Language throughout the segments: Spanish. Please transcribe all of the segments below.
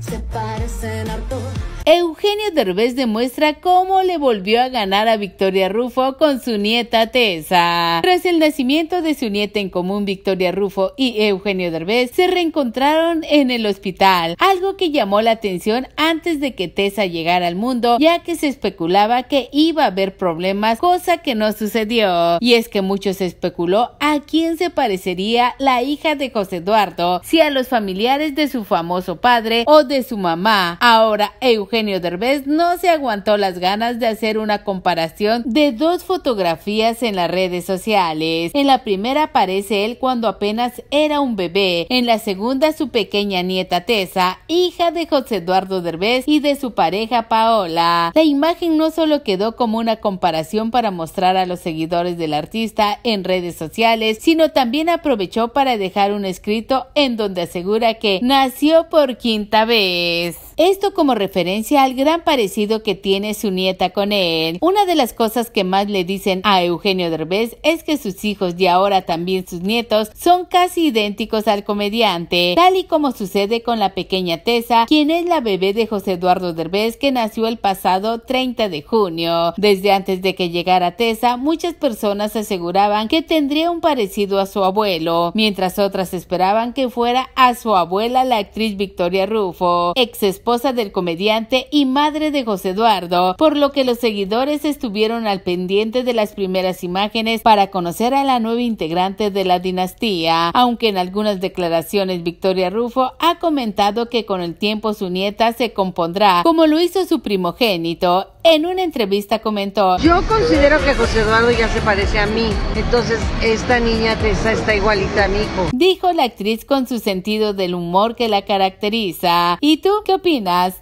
se parecen arto Eugenio Derbez demuestra cómo le volvió a ganar a Victoria Rufo con su nieta Tessa. Tras el nacimiento de su nieta en común, Victoria Rufo y Eugenio Derbez se reencontraron en el hospital, algo que llamó la atención antes de que Tessa llegara al mundo, ya que se especulaba que iba a haber problemas, cosa que no sucedió. Y es que muchos se especuló a quién se parecería la hija de José Eduardo, si a los familiares de su famoso padre o de su mamá. Ahora Eugenio Eugenio Derbez no se aguantó las ganas de hacer una comparación de dos fotografías en las redes sociales. En la primera aparece él cuando apenas era un bebé, en la segunda su pequeña nieta Tessa, hija de José Eduardo Derbez y de su pareja Paola. La imagen no solo quedó como una comparación para mostrar a los seguidores del artista en redes sociales, sino también aprovechó para dejar un escrito en donde asegura que nació por quinta vez. Esto como referencia al gran parecido que tiene su nieta con él. Una de las cosas que más le dicen a Eugenio Derbez es que sus hijos y ahora también sus nietos son casi idénticos al comediante, tal y como sucede con la pequeña Tessa, quien es la bebé de José Eduardo Derbez que nació el pasado 30 de junio. Desde antes de que llegara Tessa, muchas personas aseguraban que tendría un parecido a su abuelo, mientras otras esperaban que fuera a su abuela la actriz Victoria Rufo, ex esposa del comediante y madre de José Eduardo, por lo que los seguidores estuvieron al pendiente de las primeras imágenes para conocer a la nueva integrante de la dinastía, aunque en algunas declaraciones Victoria Rufo ha comentado que con el tiempo su nieta se compondrá, como lo hizo su primogénito. En una entrevista comentó, yo considero que José Eduardo ya se parece a mí, entonces esta niña Tessa está igualita a mi hijo. Dijo la actriz con su sentido del humor que la caracteriza. ¿Y tú qué opinas?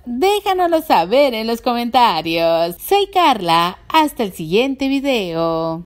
Déjanoslo saber en los comentarios. Soy Carla, hasta el siguiente video.